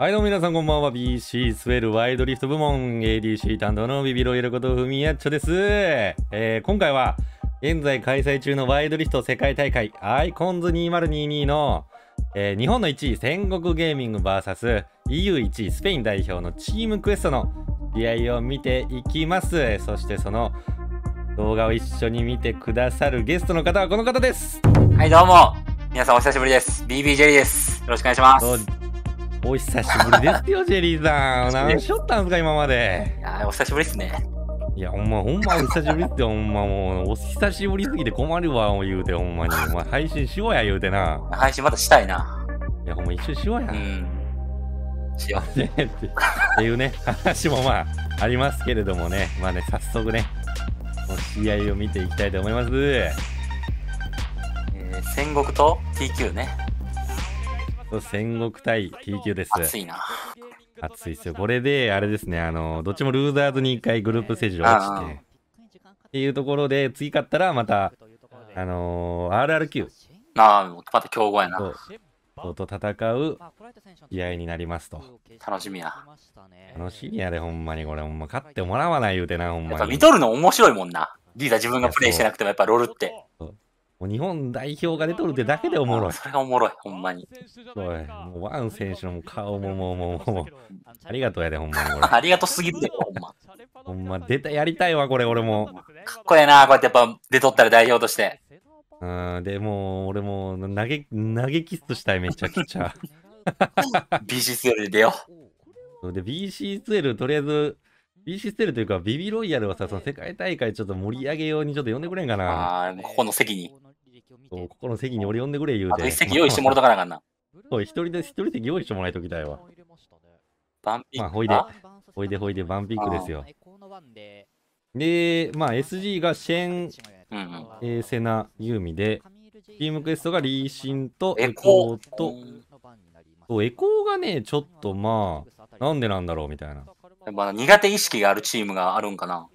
はいどうも皆さんこんばんは BC スウェルワイドリフト部門 ADC 担当のビビロイルことふみやっちょです、えー、今回は現在開催中のワイドリフト世界大会アイコンズ2022の、えー、日本の1位戦国ゲーミング VSEU1 位スペイン代表のチームクエストの試合を見ていきますそしてその動画を一緒に見てくださるゲストの方はこの方ですはいどうも皆さんお久しぶりです BBJ ですよろしくお願いしますお久しぶりですよ、ジェリーさん。何しよったんですか、今まで。いや、お久しぶりっすね。いや、ほんま、ほんま、お久しぶりって、ほんま、もう、お久しぶりすぎて困るわ、言うて、ほんまに。お前、配信しようや、言うてな。配信またしたいな。いや、ほんま、一緒しようや。うん。しよう。っていうね、話もまあ、ありますけれどもね。まあね、早速ね、試合を見ていきたいと思います。えー、戦国と TQ ね。戦国対 TQ です。熱いな。熱いですよ。これで、あれですね、あの、どっちもルーザーズに1回グループステージ落ちて、っていうところで、次勝ったらまた、あのー、RRQ。ああ、また強豪やな。と戦う試合になりますと。楽しみや。楽しみやで、ほんまにこれ、ほんま勝ってもらわない言うてな、ほんまに。見とるの面白いもんな。リーダー自分がプレイしてなくてもやっぱロールって。もう日本代表が出とるってだけでおもろい。それがおもろい、ほんまに。ごい、もうワン選手の顔ももうもうもう、ありがとうやで、ほんまに ありがとうすぎるで、ほんま。ほんま、出た、やりたいわ、これ、俺も。かっこええな、こうやってやっぱ出とったら代表として。うん、でも、俺も投げ、投げキスしたい、めちゃくちゃ。b c 2 l で出よう。で、b c 2 l とりあえず、BCSL というか、ビビロイヤルはさ、その世界大会ちょっと盛り上げようにちょっと呼んでくれんかな。ああ、ここの席に。ここの席に俺呼んでくれ言うて。あと席用意してもらうたかかな。お い、一人で一人席用意してもらいときたいわ。バンピック。まあ、ほいで、ほいでほいで、バンピックですよ。で、まあ、SG がシェン、うんうんえー、セナ、ユーミで、チームクエストがリーシンとエコーと、エコーがね、ちょっとまあ、なんでなんだろうみたいな。苦手意識があるチームがあるんかな。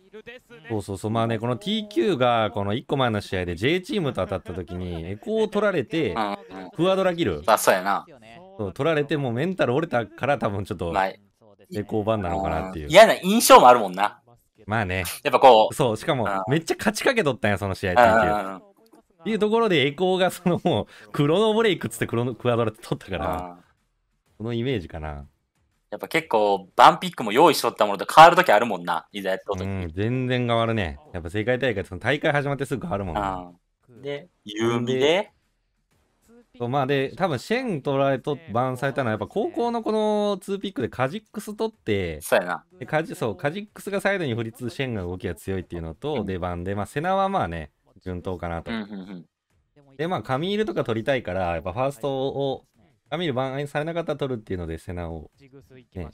そうそうそうまあねこの TQ がこの1個前の試合で J チームと当たった時にエコーを取られてフワドラ切るあそうやなそう取られてもうメンタル折れたから多分ちょっとエコー版なのかなっていう嫌な印象もあるもんなまあねやっぱこうそうしかもめっちゃ勝ちかけとったんやその試合 TQ っていうところでエコーがそのもうクロノブレイクっつってクロノクワドラって取ったからそのイメージかなやっぱ結構、バンピックも用意しとったものと変わるときあるもんな、いざやったとき。うん、全然変わるね。やっぱ世界大会、その大会始まってすぐ変わるもん、で、有名でそまあで、多分シェン取られと、バンされたのは、やっぱ高校のこの2ピックでカジックス取って、そうやな。でカジそうカジックスがサイドに振りつつ、シェンが動きが強いっていうのと、出番で、まあ、瀬名はまあね、順当かなと。うんうんうん、で、まあ、カミールとか取りたいから、やっぱファーストをカミルバンされなかったら取るっていうのでセナを、ね、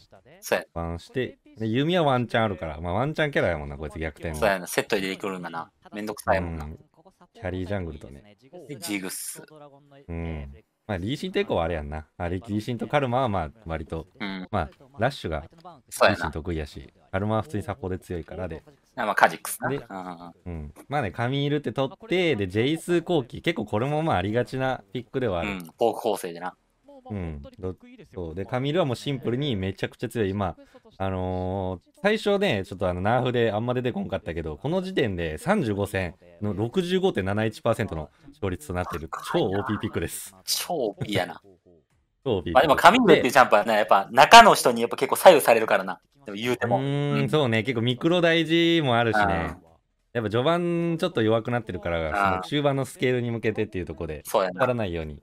バンしてで弓はワンチャンあるからまあワンチャンキャラやもんなこいつ逆転そうやなセット入れてくるんだなめんどくさいもんな、うん、キャリージャングルとねジグスうんまあリーシン抵抗はあれやんなあれリーシンとカルマはまあ割と、うん、まあラッシュがリーシン得意やしカルマは普通にサポで強いからでまあカジックスなで、うん、まあねカミールって取ってでジェイス後期結構これもまあありがちなピックではある、うん、フォーク構成でなうん、そうでカミールはもうシンプルにめちゃくちゃ強い今あのー、最初ねちょっとあのナーフであんま出てこんかったけどこの時点で35戦の65.71%の勝率となっている超 OP ピックです超 OP やな超 OP まあでもカミールっていうジャンプはねやっぱ中の人にやっぱ結構左右されるからなでも言うてもうんそうね結構ミクロ大事もあるしねやっぱ序盤ちょっと弱くなってるからその中盤のスケールに向けてっていうところで変わらないように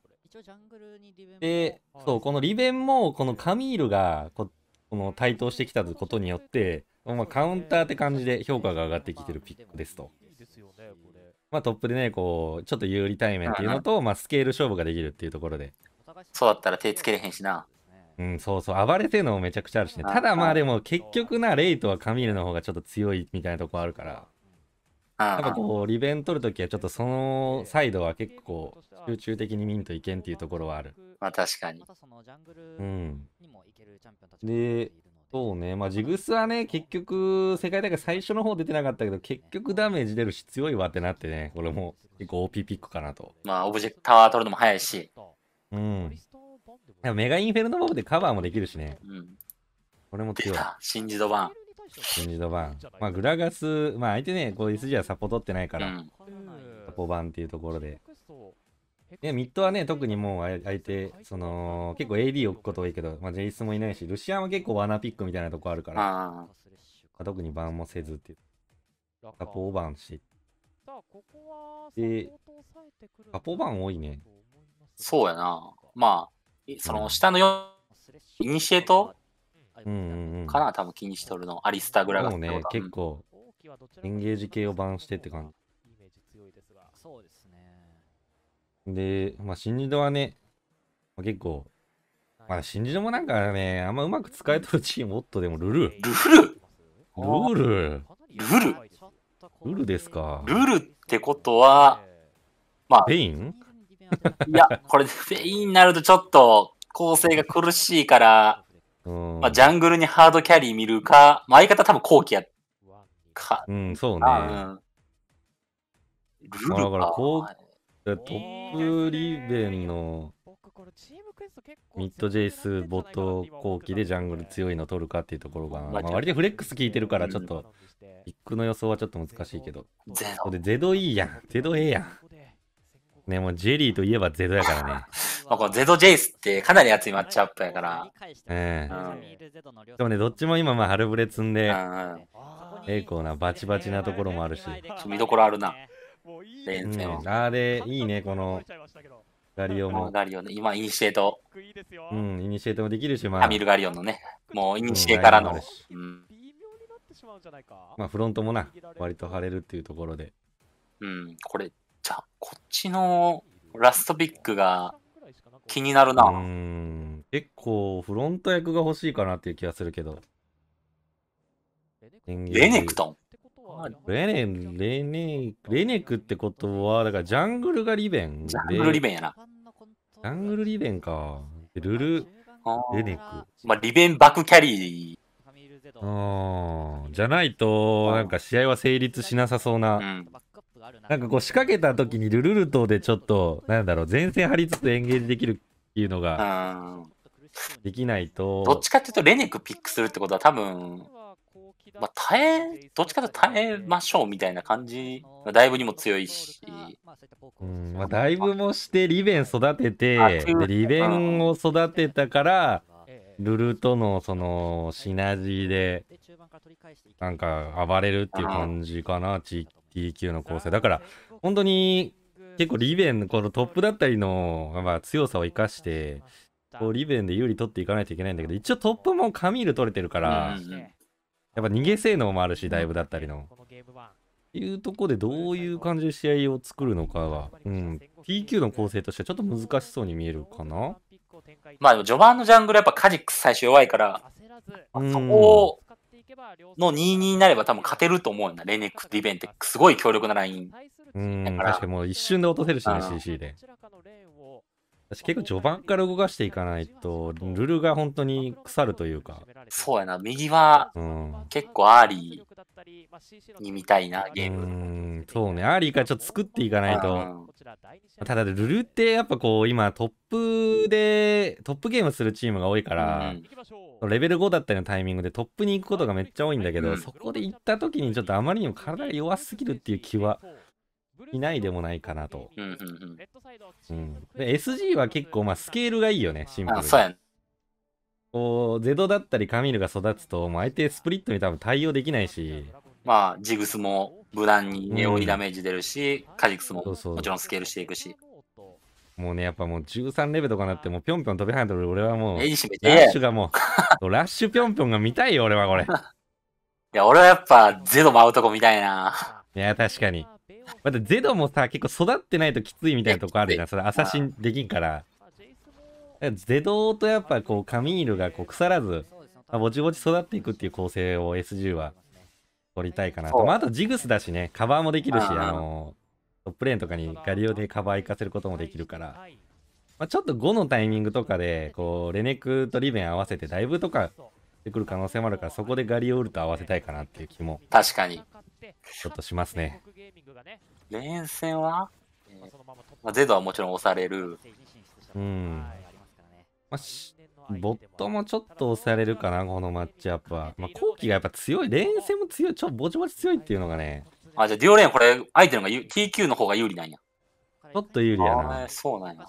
で、そう、このリベンも、このカミールがこ、この台頭してきたことによって、まあ、カウンターって感じで評価が上がってきてるピックですと。まあ、トップでね、こう、ちょっと有利対面っていうのと、まあ、スケール勝負ができるっていうところで。そうだったら手つけれへんしな。うん、そうそう、暴れてるのもめちゃくちゃあるしね。ただまあでも結局な、レイとはカミールの方がちょっと強いみたいなとこあるから。なんかこう、リベン取るときは、ちょっとそのサイドは結構、集中的にミントいけんっていうところはある。まあ確かに。うん。で、そうね、まあジグスはね、結局、世界大会最初の方出てなかったけど、結局ダメージ出るし強いわってなってね、これも結構 OP ピックかなと。まあ、オブジェクター取るのも早いし。うん。メガインフェルノボブでカバーもできるしね。うん。これも強い。シンドバン。ンジドバン。まあ、グラガス、まあ、相手ね、こう SG はサポ取ってないから、サポバンっていうところで。ミッドはね、特にもう相手、その、結構 AD 置くこと多いけど、まあ、ジェイスもいないし、ルシアンは結構ワナピックみたいなとこあるから、まあ、特にバンもせずっていう。サポバンしで、サポバン多いね。そうやな。まあ、その、下のよイニシエートかな、多分気にしとるの。アリスタグラが。もうね、結構、エンゲージ系をバンしてって感じ。で、まあ、新人ドはね、まあ、結構、まあ、新人もなんかね、あんまうまく使えとるチームおっとでもルル。ルルルルルルルルですか。ルルってことは、まあ、ペインいや、これ、ペインになるとちょっと構成が苦しいから、まあ、ジャングルにハードキャリー見るか、まあ、相方多分後期やか。うん、そうね。ルルだからこう、トップリベンのミッドジェイスボット後期でジャングル強いの取るかっていうところが、まあ、割とフレックス効いてるからちょっと、ビッグの予想はちょっと難しいけど。ゼド。ゼドいいやん。ゼドええやん。ね、もうジェリーといえばゼドやからね。まあ、このゼドジェイスってかなり熱いマッチアップやから。ええーうん、でもね、どっちも今、まあ、春ぶれ積んで、コーなバチバチなところもあるし。見どころあるな。レ戦は。うあれ、いいね、この。ガリオも。ガリオね、今、イニシエート。うん、イニシエートもできるし、まあ。アミルガリオのね、もうイニシエからの。うん、まあ、フロントもな、割と張れるっていうところで。うん、これ、た、こっちのラストビッグが気になるな。うん結構フロント役が欲しいかなっていう気がするけど。レネクトンレネ、レネ、レネクってことは、だからジャングルがリベン。ジャングルリベンやな。ジャングルリベンか。ルル、レネク。まあ、リベンバックキャリー。うん。じゃないと、なんか試合は成立しなさそうななんかこう仕掛けた時にルルルトでちょっとなんだろう前線張りつつー芸できるっていうのができないとどっちかっていうとレネクピックするってことは多分まあ、耐え、どっちかと耐えましょうみたいな感じ、まあ、だいぶにも強いし。うんまあ、だいぶもして、リベン育てて、リベンを育てたから、ルルとのそのシナジーで、なんか暴れるっていう感じかな、地域 TQ の構成だから本当に結構リベンこのトップだったりの、まあ、強さを生かしてこうリベンで有利取っていかないといけないんだけど一応トップもカミール取れてるから、やっぱ逃げ性能もあるしだいぶだったりの。いうとこでどういう感じで試合を作るのかが、うん、TQ の構成としてはちょっと難しそうに見えるかな。まあでも序盤のジャングルやっぱカジックス最初弱いから、そこをの2-2になれば多分勝てると思うんだ。レネック、ディベンってすごい強力なライン。うん、確かにもう一瞬で落とせるしね、CC で。私結構序盤から動かしていかないと、ルルが本当に腐るというか。そうやな、右は結構アーリーに見たいな、ゲーム。うそうね、アーリーからちょっと作っていかないと。ただ、ルルってやっぱこう、今トップで、トップゲームするチームが多いから、うん、レベル5だったりのタイミングでトップに行くことがめっちゃ多いんだけど、うん、そこで行った時にちょっとあまりにも体が弱すぎるっていう気は。いないでもないかなと。うんうんうんうん、SG は結構、まあ、スケールがいいよね、シンプルに。こう、ゼドだったりカミールが育つと、もう相手スプリットに多分対応できないし、まあ、ジグスも無難にネオにダメージ出るし、カジクスももちろんスケールしていくし。もうね、やっぱもう13レベルとかなって、もうぴょんぴょん飛び跳ねてる俺はもう、ラッシュがもう、ラッシュぴょんぴょんが見たいよ、俺はこれ。いや、俺はやっぱゼド舞うとこ見たいな。いや、確かに。またゼドもさ、結構育ってないときついみたいなとこあるじゃん。それ、アサシンできんから。ゼドとやっぱこうカミールがこう腐らず、まあ、ぼちぼち育っていくっていう構成を SG は取りたいかなと、まあ、あとジグスだしねカバーもできるし、あのトップレーンとかにガリオでカバー行かせることもできるから、まあ、ちょっと5のタイミングとかでこうレネクとリベン合わせてだいぶとかてくる可能性もあるからそこでガリオールと合わせたいかなっていう気も確かにちょっとしますね連戦は、えー、まあ、ゼドはもちろん押されるうんまあ、ボットもちょっと押されるかな、このマッチアップは。まあ、後期がやっぱ強い、連戦も強い、ちょっとぼちぼち強いっていうのがね。あ、じゃあ、デュオレーン、これ、相手のが TQ の方が有利なんや。ちょっと有利やな。そうなんや。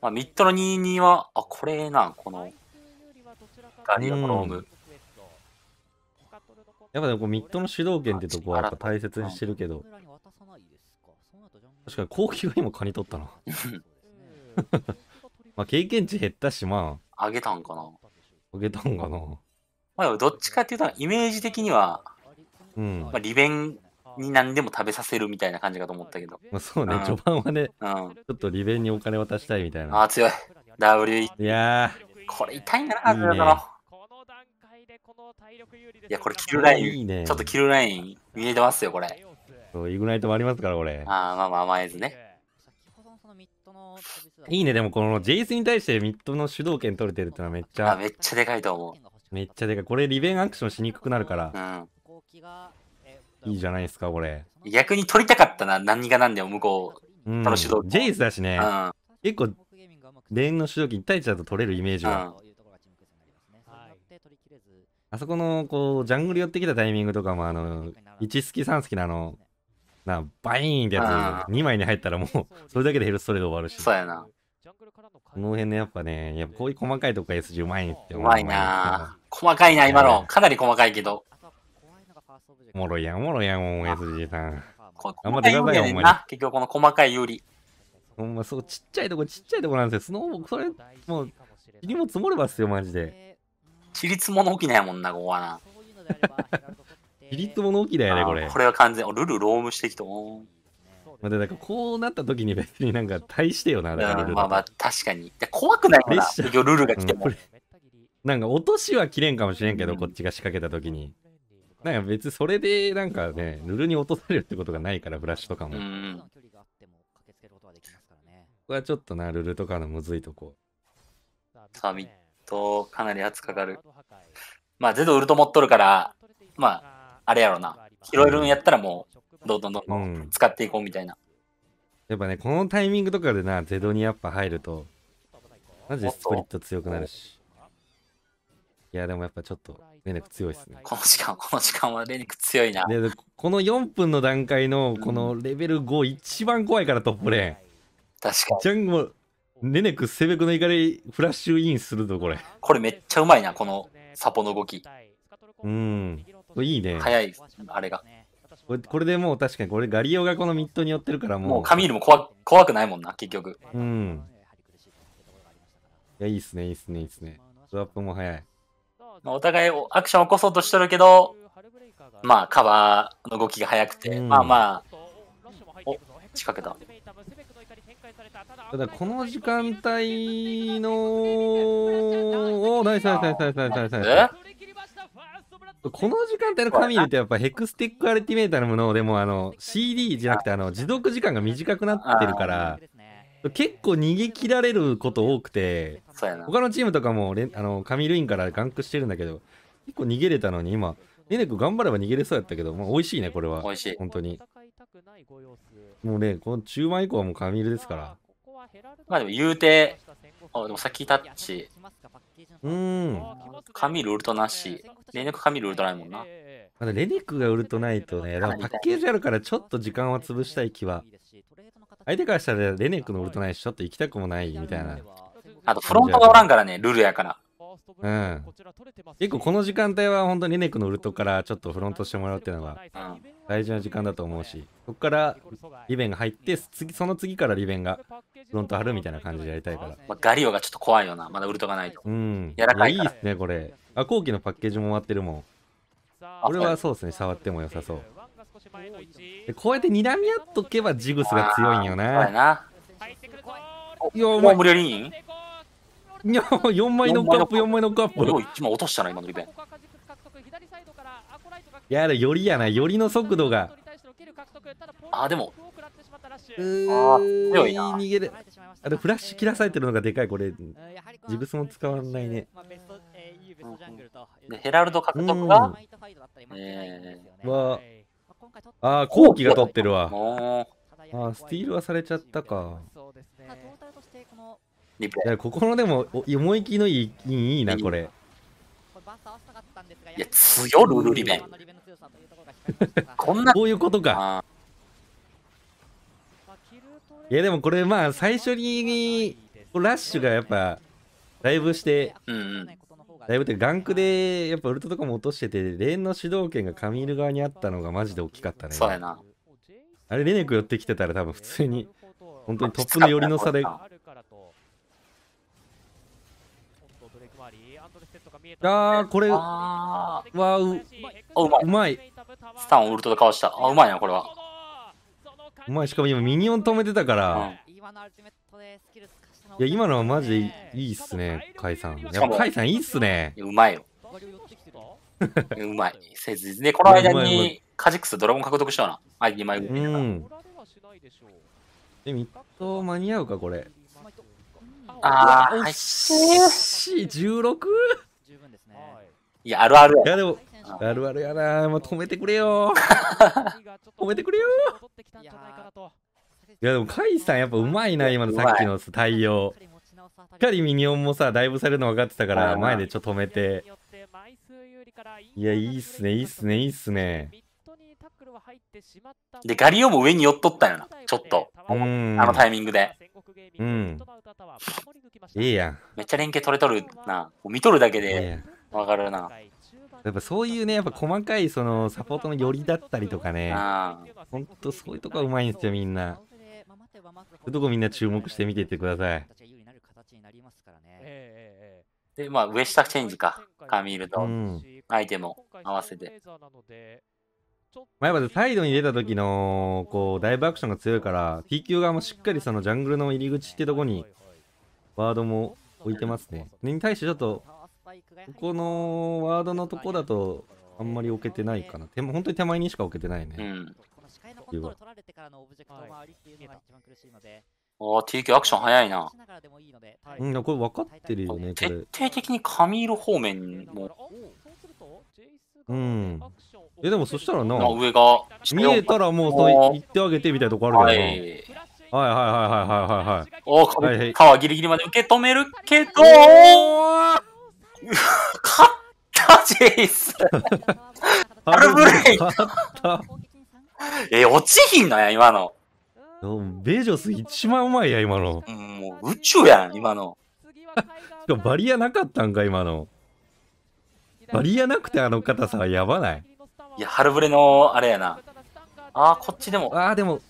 まあ、ミッドの22は、あ、これな、この、ガニアのローム。やっぱでもミッドの主導権ってとこはやっぱ大切にしてるけど、確かに高級品今カニ取ったな まあ経験値減ったしまああげたんかなあげたんかなまあどっちかっていうとイメージ的には、うんまあ、利便に何でも食べさせるみたいな感じかと思ったけど、まあ、そうね、うん、序盤はね、うん、ちょっと利便にお金渡したいみたいなあ強い W いやこれ痛いなあ、ね、いやこれキルラインいい、ね、ちょっとキルライン見えてますよこれそうイグナイトもありますからこれああまあまあ甘えずねいいねでもこのジェイスに対してミッドの主導権取れてるってのはめっちゃめっちゃでかいと思うめっちゃでかいこれリベンアクションしにくくなるから、うん、いいじゃないですかこれ逆に取りたかったな何が何でも向こう、うん、の主導権ジェイスだしね、うん、結構レーンの主導権1対1だと取れるイメージが、うんあそこのこうジャングル寄ってきたタイミングとかもあの1好き3好きのあのなバイーンってやつ2枚に入ったらもうそれだけでヘルストレート終わるしそうやなこの辺ねやっぱねやっぱこういう細かいとこが SG うまいってうまいな細かいな今のかなり細かいけどおもろいやんおもろいやんもう SG さん頑張ってくださいよんま結局この細かい有利ほんまそうちっちゃいとこちっちゃいとこなんですよスノーボそれもう塵も積もればっすよマジで塵積もの大きなやもんなここはな比率も大きいだよね、これ。これは完全、ルルロームしてきたもん。まあ、なんかこうなった時に別になんか大してよな、だからルル。まあまあ、確かに。怖くないよな、ルルが来ても。うん、なんか落としは切れんかもしれんけど、こっちが仕掛けた時に。なんか別にそれでなんかね、ルルに落とされるってことがないから、ブラシとかも。うん、これはちょっとな、ルルとかのむずいとこ。サミット、かなり圧かかる。まあ、ゼドウルト持っとるから、まあ、あれやろな、拾えるんやったらもう、どんどんどんどん使っていこうみたいな。やっぱね、このタイミングとかでな、ゼドにやっぱ入ると、マジでスプリット強くなるし。いや、でもやっぱちょっと、レネク強いですね。この時間、この時間はレネク強いな。で、この4分の段階の、このレベル5、一番怖いからトップレーン。確かに。ジャンゴ、レネク、セベクの怒り、フラッシュインするぞ、これ。これめっちゃうまいな、このサポの動き。うん。いいね。早いあれが。これこれでもう確かにこれガリオがこのミッドに寄ってるからもう。もうカミールも怖怖くないもんな、結局。うん。いや、いいっすね、いいっすね、いいっすね。ドラップも早い。まあ、お互いアクション起こそうとしてるけど、まあ、カバーの動きが速くて、うん、まあまあ、お近くだた。ただこの時間帯のおナイスナイスナイスナイスナイスナイスこの時間帯のールってやっぱヘクスティックアルティメーターのものでもあの CD じゃなくてあの持続時間が短くなってるから結構逃げ切られること多くて他のチームとかもあのールインからガンクしてるんだけど結構逃げれたのに今レネク頑張れば逃げれそうやったけど、まあ、美味しいねこれは美味しい本当にもうねこの中盤以降はもうールですからまあでも言うてあ、でも先タッチ。うん。紙ルウルトなし。レネク紙ルウルトないもんな。まだレネックがウルトないとね、パッケージあるからちょっと時間は潰したい気は。相手からしたらレネックのウルトないし、ちょっと行きたくもないみたいな。あとフロントがおらんからね、ルルやから。うん、結構この時間帯は本当にネクのウルトからちょっとフロントしてもらうっていうのが大事な時間だと思うしそこからリベンが入って次その次からリベンがフロント張るみたいな感じでやりたいから、まあ、ガリオがちょっと怖いよなまだウルトがないとうんやらかいいいっすねこれあ後期のパッケージも終わってるもんこれはそうですね触っても良さそうでこうやって睨み合っとけばジグスが強いんよなないやもう無理やりいいいや4枚ノックアップ4枚ノックアップ今落としたな今のリベンやだよりやなよりの速度があでもうーん、いい逃げるあとフラッシュ切らされてるのがでかいこれジブスも使わないねでヘラルド獲得が、うん、えー、わあ後期が取ってるわあスティールはされちゃったかリここのでも思いきのいいいいなこれいや強ルルリベンこんなこういうことかいやでもこれまあ最初にラッシュがやっぱだいぶして、うん、だいぶってガンクでやっぱウルトとかも落としててレーンの主導権がカミール側にあったのがマジで大きかったねそうやなあれレネク寄ってきてたら多分普通に本当にトップの寄りの差であーこれはうあうまいうまいスタンをウルトでかわしたあうまいなこれはうまいしかも今ミニオン止めてたから、うん、いや今のはマジでいいっすねカイさんやっぱカイさんいいっすねうまいようまいせずね、この間にカジックスドラゴン獲得したな。はい、2枚組うんえミッド間に合うかこれああ惜しい 16? いや、あるあるや。いや、でも、あるあるやな。もう 止めてくれよ。止めてくれよ。いや、でも、カイさんやっぱうまいな、今のさっきの対応。しっかりミニオンもさ、だいぶされるの分かってたから、前でちょっと止めて。いや、いいっすね、いいっすね、いいっすね。で、ガリオも上に寄っとったよな、ちょっと。あのタイミングで。うん。いいやん。めっちゃ連携取れとるな。見とるだけで。わかるな。やっぱそういうね、やっぱ細かいそのサポートの寄りだったりとかね、ほんとそういうとこはうまいんですよ、みんな。そういうとこみんな注目して見ていってください。で、まあ、上下チェンジか、カミールと、相手も合わせて。まあ、やっぱサイドに出た時のこうダイブアクションが強いから T 級側もしっかりそのジャングルの入り口ってとこにワードも置いてますね。に対してちょっとこのワードのとこだとあんまり置けてないかなでも本当に手前にしか置けてないね、うん、視界の取られてからのオブジェクトいああ TQ アクション早いなうんこれ分かってるよねこれ徹底的に髪色方面もうんえでもそしたらな上が見えたらもうと言ってあげてみたいなとこあるけど、はいはいはいはいはいはいはいおお、はいはい、川ギリギリまで受け止めるけど勝ったジェイスハ ルブレインえ、落ちひんのや、今の。ベージョス一番うまいや、今の。うん、もう宇宙やん、今の。しかもバリアなかったんか、今の。バリアなくてあの方さはやばない。いや、春ブレの、あれやな。ああ、こっちでも。ああ、でも。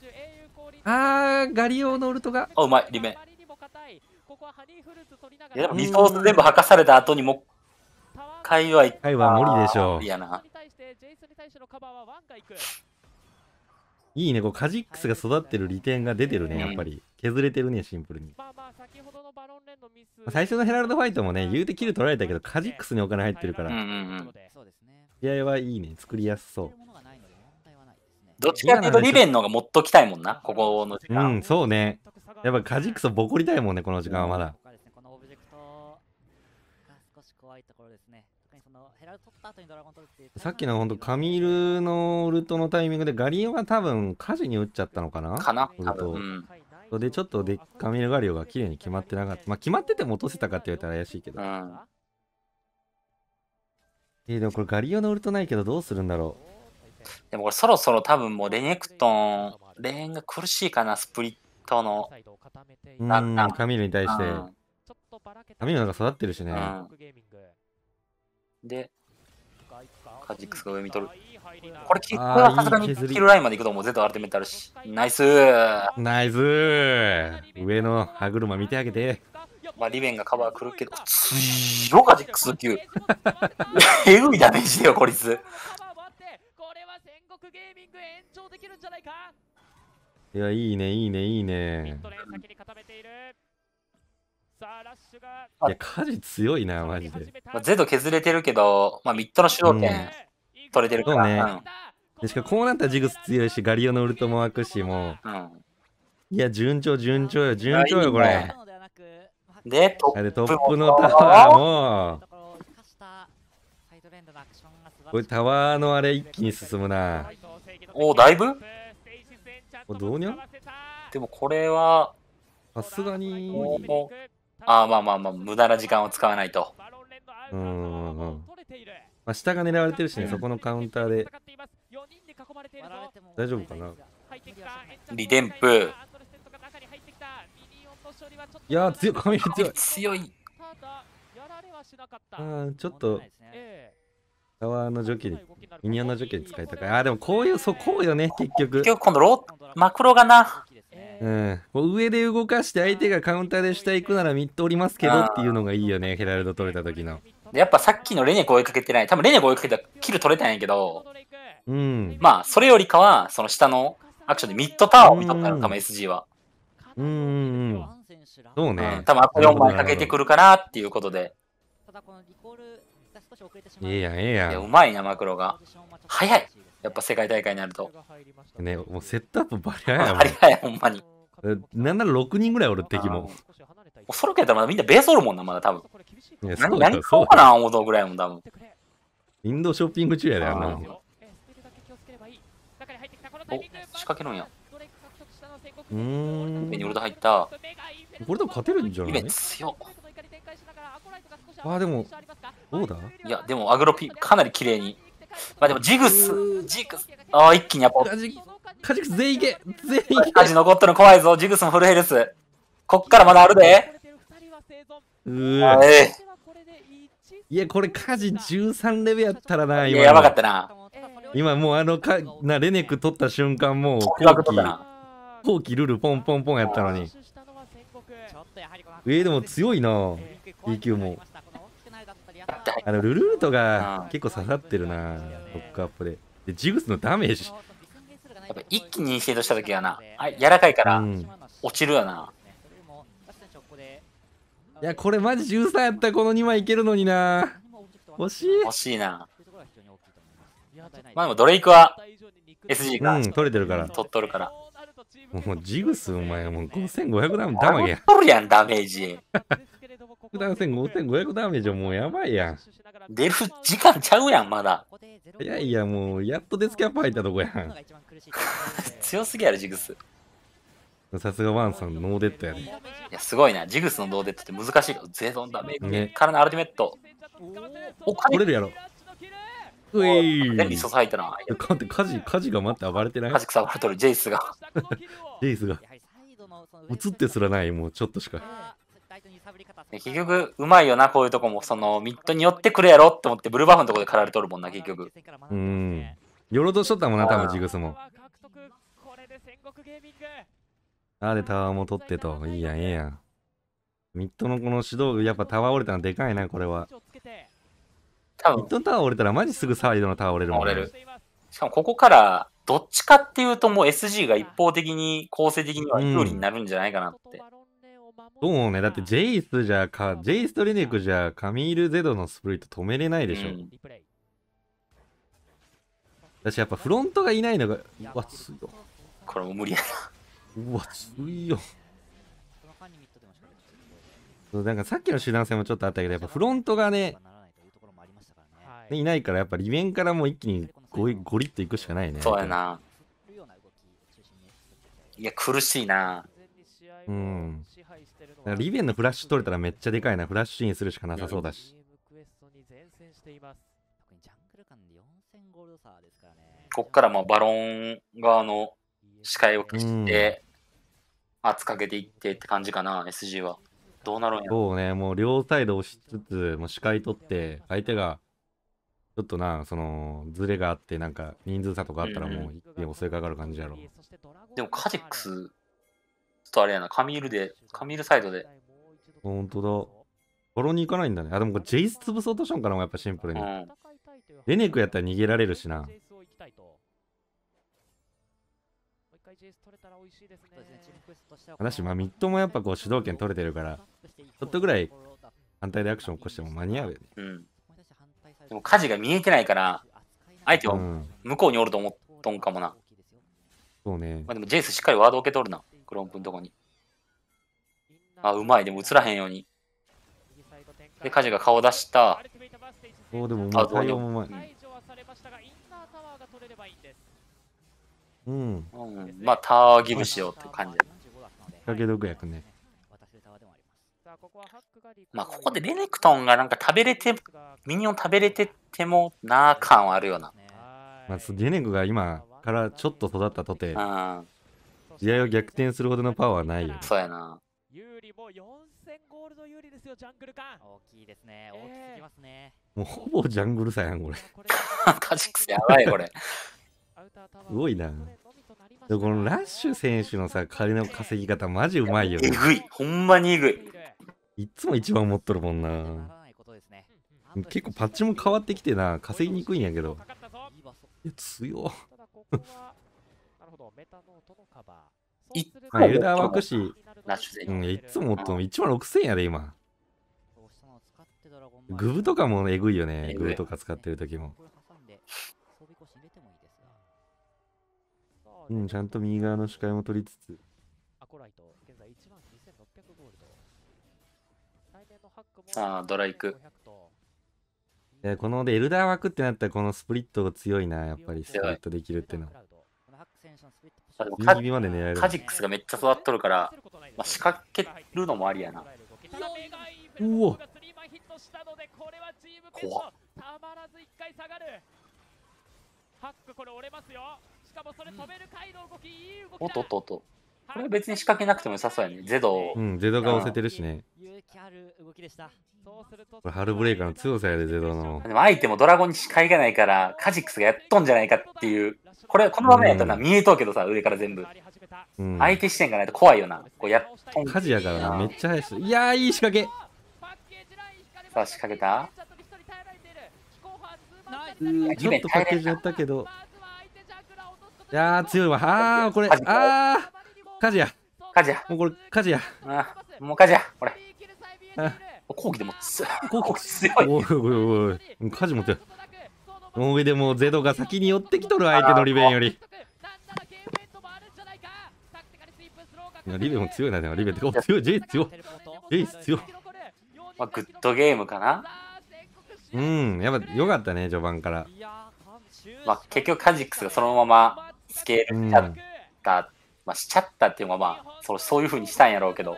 ああ、ガリオのウルトが。あ、うまい、リメ。いやでもリソース全部吐かされた後にもう一回は一回は無理でしょう。いやな。いいね、こうカジックスが育ってる利点が出てるね、やっぱり。削れてるね、シンプルに。最初のヘラルドファイトもね、言うてキル取られたけど、カジックスにお金入ってるから。試合はいいね、作りやすそう。どっちかっていうと、リベンのが持っときたいもんな、ここの時間。うん、そうね。やっぱカジクソボコりたいもんねこの時間はまだ、このオブジェクトが少し怖いところですね特にそのヘラル取った後にドラゴン取るっていうさっきの本当カミールのウルトのタイミングでガリオが多分火事に打っちゃったのかなかなウルト、うん、でちょっとでカミールガリオが綺麗に決まってなかったまあ決まってても落とせたかって言われたら怪しいけど、うんえー、でもこれガリオのウルトないけどどうするんだろうでもこれそろそろ多分もうレネクトンレーンが苦しいかなスプリッとの、うん、カミルに対して、カミルなんか育ってるしね。で、カジックスが上見とる。これ、これはさすがにキルラインまで行くともう Z アルティメントあるし。ナイスナイス上の歯車見てあげて。まあ、リベンがカバーくるけど、強カジックス9。えぐいダメージだよ、こいつ。これは戦国ゲーミング延長できるんじゃないかいやいいねいいねいいねいやカジ強いなマジで、まあ、ゼド削れてるけど、まあ、ミッドの主導権取れてるから、うん、ね、うん、しかもこうなったらジグス強いしガリオのウルトも湧くしもう、うん、いや順調順調よ順調よこれでトップのタワーもこれタワーのあれ一気に進むなおおだいぶこれどうにゃでもこれはさすがにああまあまあまあ無駄な時間を使わないとうんうん、まあ、下が狙われてるしね、うん、そこのカウンターで大丈夫かなリデンプいや強い強い強いああちょっと、川の除去で、ミニオンの除去で使いたかい。あ、でもこういう、そこうよね、結局。結局、このロマクロがな。うん、上で動かして相手がカウンターで下行くならミッドおりますけどっていうのがいいよねヘラルド取れた時のやっぱさっきのレネコ追いかけてない多分レネコ追いかけたらキル取れたんやけど、うん、まあそれよりかはその下のアクションでミッドタワーを見たんだろうかも SG はうんうんそうね、うん、多分あと4ョンかけてくるかなっていうことでいいやん、いいやん。いや、うまいな、マクロが。早いやっぱ世界大会になると。ね、もうセットアップバリ早いもん。バリ早い、ほんまに。なんなら6人ぐらいおる敵も。恐ろけたらまだみんなベースおるもんな、まだ多分。いや何そうかな、思うとぐらいもん、多分。インドショッピング中やで、あんなの。お仕掛けるんや。うん。目に入った。これでも勝てるんじゃない強っ。あでもどうだいやでもアグロピかなり綺麗にまあでもジグスジグスああ一気にやっぱカジグス全員いけ全員いけカジ残ったの怖いぞジグスもフルヘルスこっからまだあるでうわえいやこれカジ13レベルやったらな今やばかったな今もうあのかなレネク取った瞬間もう後期後期ルルポンポンポンやったのにえー、でも強いな EQ も。あのルルートが結構刺さってるなロックアップででジグスのダメージやっぱ一気にシェードした時はなあ柔らかいから落ちるよな、うん、いやこれマジ13やったこの2枚いけるのにな惜しい惜しいなまあでもドレイクは SG が、うん、取れてるから取っとるからもうジグスお前もう5500ダメージダメージ爆弾戦5500ダメージはもうやばいやん。出る時間ちゃうやん、まだ。いやいや、もうやっとデスキャップ入ったとこやん。強すぎやろ、ジグス。さすがワンさん、ノーデッドやね。いや、すごいな。ジグスのノーデッドって難しいよ。ゼロンダメージ、からのアルティメット。お取れるやろ。うえい。何に入ったな。かカジ、カジが待って暴れてないカジくさ暴れとる、ジェイスが。ジェイスが。映ってすらない、もうちょっとしか。結局、うまいよな、こういうとこも、そのミッドに寄ってくるやろって思って、ブルーバフのとこで駆られとるもんな、結局。うん。寄ろうとしとったもんな、多分ジグスも。あーでタワーも取ってと。いいやん、ええやん。ミッドのこの指導部、やっぱタワー折れたのでかいな、これは。多分ミッドのタワー折れたら、マジすぐサイドのタワー折れるもん、ね、折れる。しかも、ここから、どっちかっていうと、もう SG が一方的に、構成的には有利になるんじゃないかなって。うんそうね、だってジェイスじゃか、ジェイスとレネクじゃ、カミール・ゼドのスプリット止めれないでしょ。うん、私やっぱフロントがいないのが、うわ、ついよ。これも無理やな。うわ、ついよ。なんかさっきの手段戦もちょっとあったけど、やっぱフロントがね、いないから、やっぱり面からもう一気にゴリゴリッといくしかないね。そうやな。いや、苦しいな。うん。リベンのフラッシュ取れたらめっちゃでかいな。フラッシュインするしかなさそうだし。こっからもバロン側の視界を切って、圧かけていってって感じかな、SG は。どうなるんそうね、もう両サイド押しつつ、もう視界取って、相手が、ちょっとな、その、ズレがあって、なんか人数差とかあったらもう一気に襲いかかる感じやろ。うん、でもカジックスとあれやな、カミールで、カミールサイドで。ほんとだ。ゴロに行かないんだね。あ、でもこれジェイス潰そうとしたんかな、やっぱシンプルに。うん、レネクやったら逃げられるしな。ただし、まあ、ミッドもやっぱこう主導権取れてるから、ちょっとぐらい反対でアクション起こしても間に合うよね。うん。でも火事が見えてないから、相手は向こうにおると思っとんかもな。うん、そうね。まあでもジェイスしっかりワード受け取るな。クロンプのとこに。あ、うまい。でも映らへんように。で、カジが顔出した。おでもうまい。もううん。うん、まあ、タワーギブしようっていう感じだ。けど、ね。まあ、ここでレネクトンがなんか食べれて、ミニオン食べれててもなあ感はあるよな。まあ、ゲネグが今からちょっと育ったとて、うん、試合を逆転するほどのパワーはないよ、ね、そうやな有利も4000ゴールド有利ですよジャングルか大きいですね大きすぎますね、えー、もうほぼジャングルさやんこれカジックスやばいこれすごいなでこのラッシュ選手のさ金の稼ぎ方マジうまいよねえぐいほんまにえぐいいつも一番持っとるもんな結構パッチも変わってきてな稼ぎにくいんやけどいや強いエルダーワクシー、うん、いつもと1万6000円やで今。グブとかもえぐいよね、グブとか使ってる時も。うん、ちゃんと右側の視界も取りつつ。ああ、ドライク。このでエルダー枠ってなったらこのスプリットが強いな、やっぱりスプリットできるってのは。あでもカまで狙えるカジックスがめっちゃ育っとるから、まあ、仕掛けるのもありやなうお怖たまらず一回下がるハックこれ折れますよしかもそれ止める回の動きいい動きおっとっとっとこれは別に仕掛けなくても良さそうやねゼドうんゼドが押せてるしねハルブレイカーの強さやで、ゼロの。でも相手もドラゴンに視界がないから、カジックスがやっとんじゃないかっていう、これ、この場面やったら見えとうけどさ、上から全部。うん、相手視点がないと怖いよな。こうやっとん。カジやからな、めっちゃ速いすいやいい仕掛け。さあ、仕掛けたちょっとパッケージやったけど。いやー、強いわ。あー、これ、あー、カジや。カジや。もうこれ、カジや。あもうカジや、これ。後期でも後期強いおいおいおい火事持ての上でもゼドが先に寄ってきとる相手のリベンよりリベンも強いなでもリベンって強いジェイ強いジェイス強い、まあ、グッドゲームかなうんやっぱよかったね序盤からまあ結局カジックスがそのままスケールしちゃった、うん、まあしちゃったっていうのはまあそそういうふうにしたんやろうけど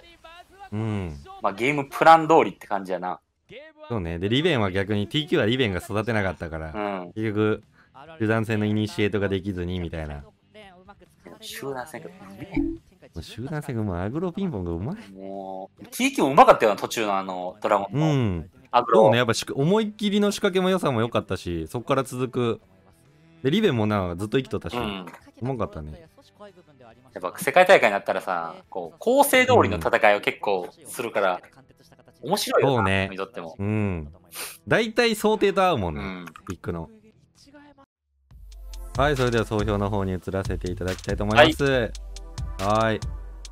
うん。まあゲームプラン通りって感じやな。そうね。で、リベンは逆に TQ はリベンが育てなかったから、うん、結局、集団戦のイニシエートができずにみたいな。集団戦がうめ集団戦がもうアグロピンポンがうまい。もう、TQ もうまかったよな、途中のあの、ドラゴンの。うん。アグロ。そうね、やっぱ思いっきりの仕掛けも良さも良かったし、そこから続く。で、リベンもな、ずっと生きとったし、うん、うまかったね。やっぱ世界大会になったらさ、こう構成通りの戦いを結構するから、うん、面白いよね、にとっても。うん。大体想定と合うもんね、うん、ッグの。はい、それでは総評の方に移らせていただきたいと思います。はい。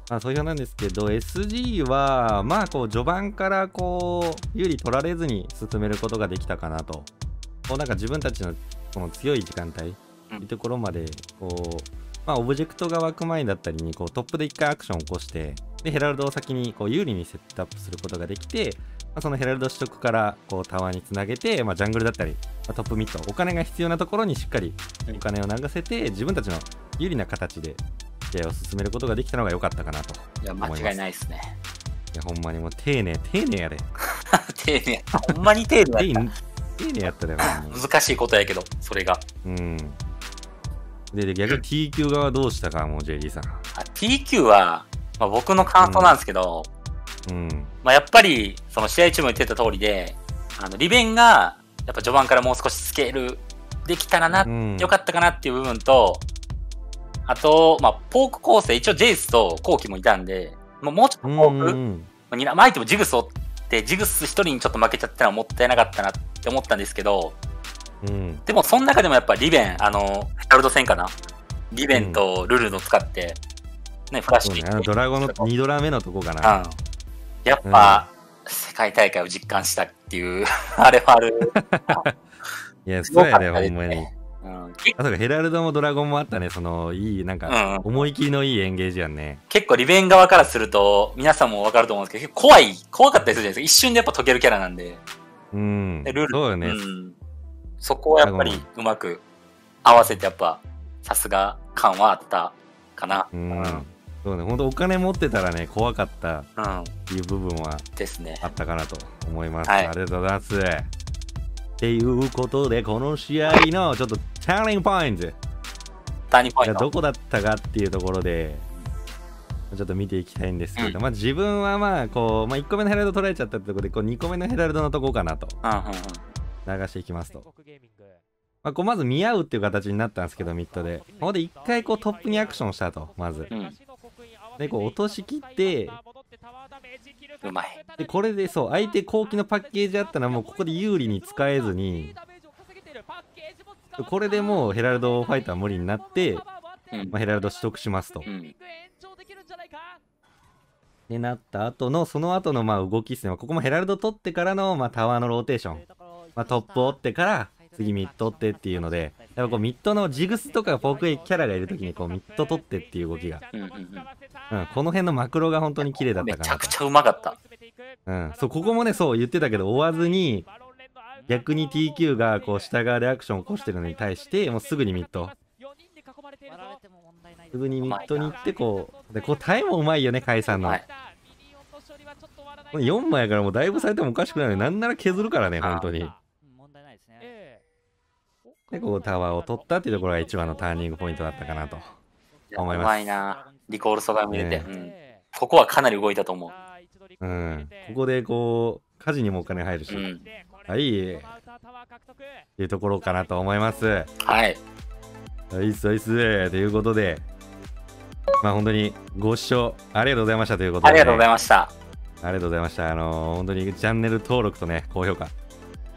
まあ、総評なんですけど、SG は、まあ、こう、序盤からこう、有利取られずに進めることができたかなと。こう、なんか自分たちのこの強い時間帯というところまで、こう、まあ、オブジェクトが湧く前だったりにこうトップで1回アクションを起こしてでヘラルドを先にこう有利にセットアップすることができて、まあ、そのヘラルド取得からこうタワーにつなげて、まあ、ジャングルだったり、まあ、トップミッドお金が必要なところにしっかりお金を流せて自分たちの有利な形で試合を進めることができたのが良かったかなといや間違いないですねいやほんまにもう丁寧丁寧やで 丁寧ほんまに丁寧やった丁寧やったで、ね、難しいことやけどそれがうんで逆に TQ 側どうしたかもう JD さん TQ は、まあ、僕の感想なんですけど、うん、うん、まあ、やっぱりその試合中も言ってた通りであの利便がやっぱ序盤からもう少しスケールできたらな、うん、よかったかなっていう部分とあと、まあ、ポーク構成一応ジェイスとコウキもいたんでもうちょっとポーク、うんうんまあ、にらてもジグスをってジグス一人にちょっと負けちゃったのはもったいなかったなって思ったんですけど、でもその中でもやっぱリベンあのヘラルド戦かなリベンとルルの使って、うん、ねフラッシュ、ね、ドラゴンの2ドラ目のとこかな、うん、やっぱ、世界大会を実感したっていう あれはある いやそうやで、ほんまにうん、あヘラルドもドラゴンもあったね、そのいい、なんか、思い切りのいいエンゲージやんね、うん結構、リベン側からすると、皆さんも分かると思うんですけど、怖い、怖かったりするじゃないですか、一瞬でやっぱ解けるキャラなんで。うん、ルールそうよね、うん、そこはやっぱりうまく合わせてやっぱさすが感はあったかな。うん、そうね、本当お金持ってたらね、怖かったっていう部分はあったかなと思います。すねはい、ありがとうございます。っていうことで、この試合のちょっとターニングポイント。ターニングポイント。どこだったかっていうところで、ちょっと見ていきたいんですけど、うん、まあ自分はまあこう、まあ、1個目のヘラルド取られちゃったってところでこう2個目のヘラルドのとこかなと、うんうんうん、流していきますと。まあ、こうまず見合うっていう形になったんですけどミッドでここで一回こうトップにアクションしたとまず、でこう落としきってうまいでこれでそう相手後期のパッケージあったらもうここで有利に使えずにこれでもうヘラルドファイター無理になって、まあ、ヘラルド取得しますと、でなった後のその後のまあ動きですねここもヘラルド取ってからのまあタワーのローテーションまあ、トップを折ってから次ミッド折ってっていうのでやっぱこうミッドのジグスとかフォークエキャラがいるときにこうミッド取ってっていう動きが、うんこの辺のマクロが本当に綺麗だったから。めちゃくちゃうまかった、うん、そうここもねそう言ってたけど追わずに逆に TQ がこう下側でアクションを起こしてるのに対してもうすぐにミッドすぐにミッドに行ってこうで答えもうまいよね甲斐さんの。4枚やからもうだいぶされてもおかしくないのになんなら削るからね本当に。で、ここタワーを取ったっていうところが一番のターニングポイントだったかなと思います。うまいな。リコール阻害も入れて、ねうん、ここはかなり動いたと思う。うん。ここでこう、家事にもお金入るし、うん、はい。っていうところかなと思います。はい。ナイそナイす。ということで、まあ本当にご視聴ありがとうございましたということで、ありがとうございました。ありがとうございました。あのー、本当にチャンネル登録とね、高評価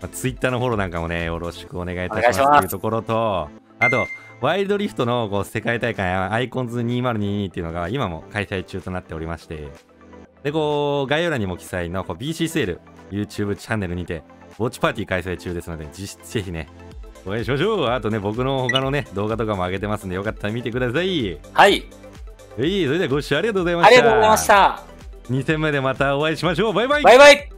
まあ、ツイッターのフォローなんかもね、よろしくお願いいたしますというところと、あと、ワイルドリフトのこう世界大会、アイコンズ2022っていうのが今も開催中となっておりまして、で、こう、概要欄にも記載のこう BC セール、YouTube チャンネルにて、ウォッチパーティー開催中ですので、ぜひね、お会いしましょう。あとね、僕の他のね、動画とかも上げてますんで、よかったら見てください。はい。えそれではご視聴ありがとうございました。ありがとうございました。2戦目でまたお会いしましょう。バイバイ。バイバイ。